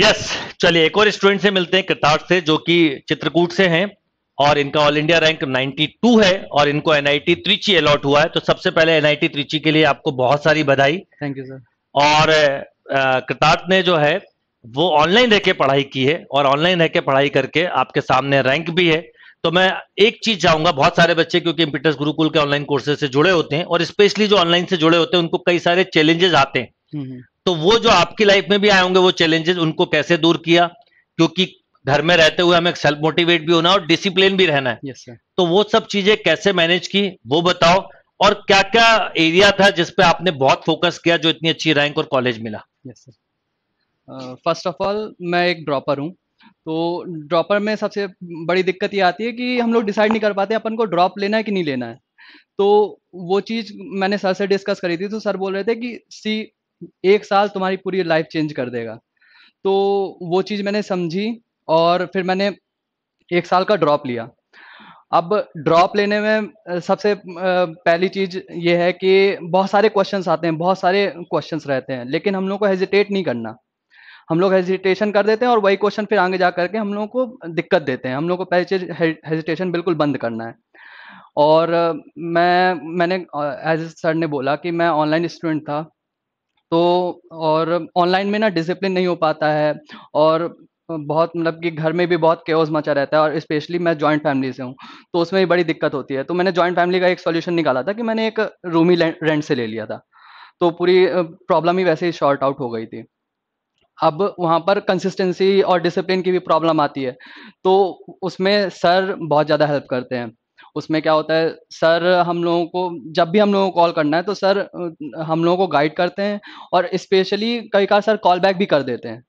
Yes चलिए एक और स्टूडेंट से मिलते हैं कृतार्थ से जो कि चित्रकूट से हैं और इनका ऑल इंडिया रैंक 92 है और इनको एनआईटी त्रिची अलॉट हुआ है तो सबसे पहले एनआईटी त्रिची के लिए आपको बहुत सारी बधाई थैंक यू सर और कृतार्थ ने जो है वो ऑनलाइन रह के पढ़ाई की है और ऑनलाइन रह के पढ़ाई करके आपके सामने रैंक भी है तो मैं एक चीज चाहूंगा बहुत सारे बच्चे क्योंकि इम्पिटस गुरुकुल के ऑनलाइन कोर्सेज से जुड़े होते हैं और स्पेशली जो ऑनलाइन से जुड़े होते हैं उनको कई सारे चैलेंजेस आते हैं हम्म, हम्म। तो वो जो आपकी लाइफ में भी आए होंगे वो चैलेंजेस उनको कैसे दूर किया क्योंकि घर में रहते हुए हमें सेल्फ मोटिवेट भी होना और डिसिप्लिन भी रहना है yes, तो वो सब चीजें कैसे मैनेज की वो बताओ और क्या क्या एरिया था जिसपे आपने बहुत फोकस किया जो इतनी अच्छी रैंक और कॉलेज मिला फर्स्ट ऑफ ऑल मैं एक ड्रॉपर हूँ तो ड्रॉपर में सबसे बड़ी दिक्कत ये आती है कि हम लोग डिसाइड नहीं कर पाते अपन को ड्रॉप लेना है कि नहीं लेना है तो वो चीज़ मैंने सर से डिस्कस करी थी तो सर बोल रहे थे कि सी एक साल तुम्हारी पूरी लाइफ चेंज कर देगा तो वो चीज़ मैंने समझी और फिर मैंने एक साल का ड्रॉप लिया अब ड्रॉप लेने में सबसे पहली चीज़ ये है कि बहुत सारे क्वेश्चंस आते हैं बहुत सारे क्वेश्चंस रहते हैं लेकिन हम लोग को हेजिटेट नहीं करना हम लोग हेजिटेशन कर देते हैं और वही क्वेश्चन फिर आगे जा करके हम लोगों को दिक्कत देते हैं हम लोग को पहली चीज़ हेजिटेशन बिल्कुल बंद करना है और मैं मैंने एज सर ने बोला कि मैं ऑनलाइन स्टूडेंट था तो और ऑनलाइन में ना डिसिप्लिन नहीं हो पाता है और बहुत मतलब कि घर में भी बहुत केओस मचा रहता है और स्पेशली मैं जॉइंट फैमिली से हूँ तो उसमें भी बड़ी दिक्कत होती है तो मैंने जॉइंट फैमिली का एक सोल्यूशन निकाला था कि मैंने एक रूम ही रेंट से ले लिया था तो पूरी प्रॉब्लम ही वैसे ही शॉर्ट आउट हो गई थी अब वहाँ पर कंसिस्टेंसी और डिसिप्लिन की भी प्रॉब्लम आती है तो उसमें सर बहुत ज़्यादा हेल्प करते हैं उसमें क्या होता है सर हम लोगों को जब भी हम लोगों को कॉल करना है तो सर हम लोगों को गाइड करते हैं और स्पेशली कई बार सर कॉल बैक भी कर देते हैं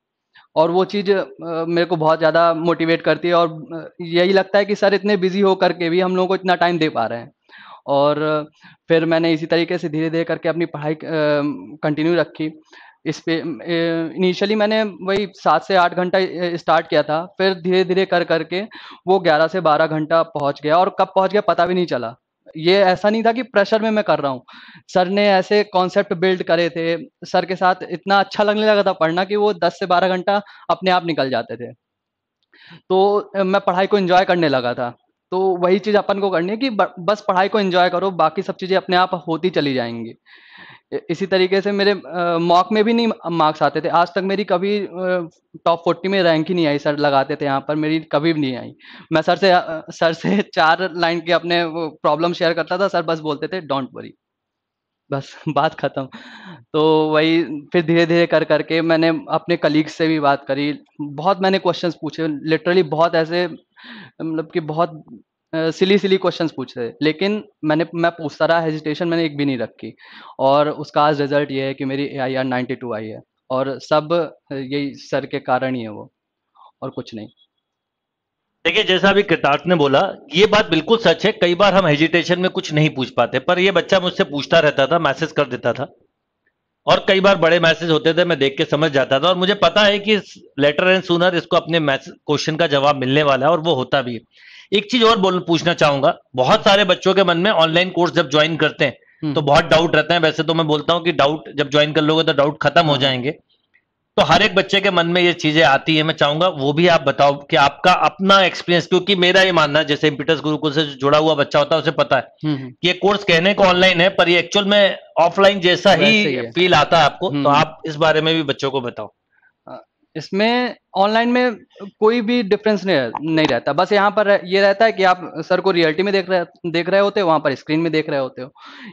और वो चीज़ मेरे को बहुत ज़्यादा मोटिवेट करती है और यही लगता है कि सर इतने बिजी हो करके भी हम लोगों को इतना टाइम दे पा रहे हैं और फिर मैंने इसी तरीके से धीरे धीरे करके अपनी पढ़ाई कंटिन्यू रखी इस पे इनिशियली मैंने वही सात से आठ घंटा स्टार्ट किया था फिर धीरे धीरे कर करके वो ग्यारह से बारह घंटा पहुंच गया और कब पहुंच गया पता भी नहीं चला ये ऐसा नहीं था कि प्रेशर में मैं कर रहा हूँ सर ने ऐसे कॉन्सेप्ट बिल्ड करे थे सर के साथ इतना अच्छा लगने लगा था पढ़ना कि वो दस से बारह घंटा अपने आप निकल जाते थे तो मैं पढ़ाई को एंजॉय करने लगा था तो वही चीज़ अपन को करनी है कि बस पढ़ाई को एंजॉय करो बाकी सब चीज़ें अपने आप होती चली जाएंगी इसी तरीके से मेरे मॉक में भी नहीं मार्क्स आते थे आज तक मेरी कभी टॉप फोर्टी में रैंक ही नहीं आई सर लगाते थे यहाँ पर मेरी कभी भी नहीं आई मैं सर से सर से चार लाइन के अपने प्रॉब्लम शेयर करता था सर बस बोलते थे डोंट वरी बस बात खत्म तो वही फिर धीरे धीरे कर करके मैंने अपने कलीग से भी बात करी बहुत मैंने क्वेश्चंस पूछे लिटरली बहुत ऐसे मतलब कि बहुत सिली सिली क्वेश्चंस पूछ रहे लेकिन मैंने मैं पूछता रहा हेजिटेशन मैंने एक भी नहीं रखी और उसका आज रिजल्ट ये है कि मेरी A I R ninety two आई है और सब यही सर के कारण ही है वो और कुछ नहीं देखिए जैसा अभी कृतार्थ ने बोला ये बात बिल्कुल सच है कई बार हम हेजिटेशन में कुछ नहीं पूछ पाते पर ये बच्चा मुझसे पूछता रहता था मैसेज कर देता था और कई बार बड़े मैसेज होते थे मैं देख के समझ जाता था और मुझे पता है कि लेटर एंड सुनर इसको अपने क्वेश्चन का जवाब मिलने वाला है और वो होता भी है एक चीज और बोल पूछना चाहूंगा बहुत सारे बच्चों के मन में ऑनलाइन कोर्स जब ज्वाइन करते हैं हम्म। तो बहुत डाउट रहता है वैसे तो मैं बोलता हूँ कि डाउट जब ज्वाइन कर लोगे तो डाउट खत्म हो हाँ। जाएंगे तो हर एक बच्चे के मन में ये चीजें आती है मैं चाहूंगा वो भी आप बताओ कि आपका अपना एक्सपीरियंस क्योंकि मेरा ये मानना है जैसे इम्पीटर्स गुरुकुल से जुड़ा हुआ बच्चा होता है उसे पता है हम्म, हम्म। कि ये कोर्स कहने को ऑनलाइन है पर ये एक्चुअल में ऑफलाइन जैसा ही फील आता है आपको हम्म, तो आप इस बारे में भी बच्चों को बताओ इसमें ऑनलाइन में कोई भी डिफरेंस नहीं रहता बस यहाँ पर ये रहता है कि आप सर को रियलिटी में देख रहे देख रहे होते हो वहाँ पर स्क्रीन में देख रहे होते हो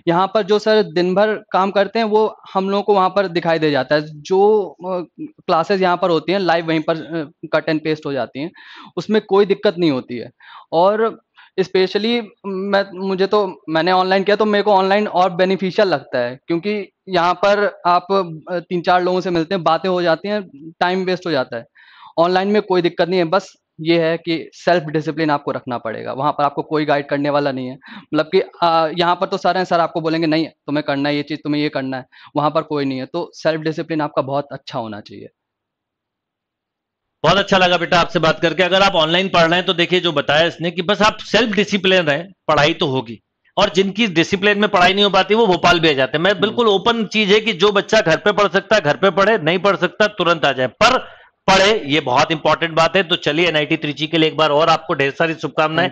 यहाँ पर जो सर दिन भर काम करते हैं वो हम लोगों को वहाँ पर दिखाई दे जाता है जो क्लासेस यहाँ पर होती हैं लाइव वहीं पर कट एंड पेस्ट हो जाती हैं उसमें कोई दिक्कत नहीं होती है और स्पेशली मैं मुझे तो मैंने ऑनलाइन किया तो मेरे को ऑनलाइन और बेनिफिशियल लगता है क्योंकि यहाँ पर आप तीन चार लोगों से मिलते हैं बातें हो जाती हैं टाइम वेस्ट हो जाता है ऑनलाइन में कोई दिक्कत नहीं है बस ये है कि सेल्फ डिसिप्लिन आपको रखना पड़ेगा वहाँ पर आपको कोई गाइड करने वाला नहीं है मतलब कि यहाँ पर तो सर हैं सर आपको बोलेंगे नहीं तुम्हें करना है ये चीज़ तुम्हें ये करना है वहाँ पर कोई नहीं है तो सेल्फ डिसिप्लिन आपका बहुत अच्छा होना चाहिए बहुत अच्छा लगा बेटा आपसे बात करके अगर आप ऑनलाइन पढ़ रहे हैं तो देखिए जो बताया इसने कि बस आप सेल्फ डिसिप्लिन रहे पढ़ाई तो होगी और जिनकी डिसिप्लिन में पढ़ाई नहीं हो पाती वो भोपाल भी आ जाते हैं मैं बिल्कुल ओपन चीज है कि जो बच्चा घर पे पढ़ सकता है घर पे पढ़े नहीं पढ़ सकता तुरंत आ जाए पर पढ़े ये बहुत इंपॉर्टेंट बात है तो चलिए एनआईटी त्रिची के लिए एक बार और आपको ढेर सारी शुभकामनाएं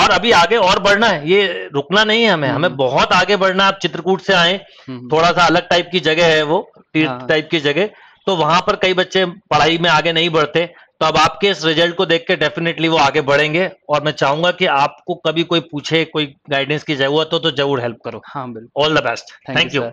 और अभी आगे और बढ़ना है ये रुकना नहीं है हमें हम्म। हमें बहुत आगे बढ़ना आप चित्रकूट से आए हम्म। थोड़ा सा अलग टाइप की जगह है वो तीर्थ टाइप हाँ। की जगह तो वहां पर कई बच्चे पढ़ाई में आगे नहीं बढ़ते तो अब आपके इस रिजल्ट को देख के डेफिनेटली वो आगे बढ़ेंगे और मैं चाहूंगा कि आपको कभी कोई पूछे कोई गाइडेंस की जरूरत हो तो जरूर हेल्प करो हाँ बिल्कुल all the best thank you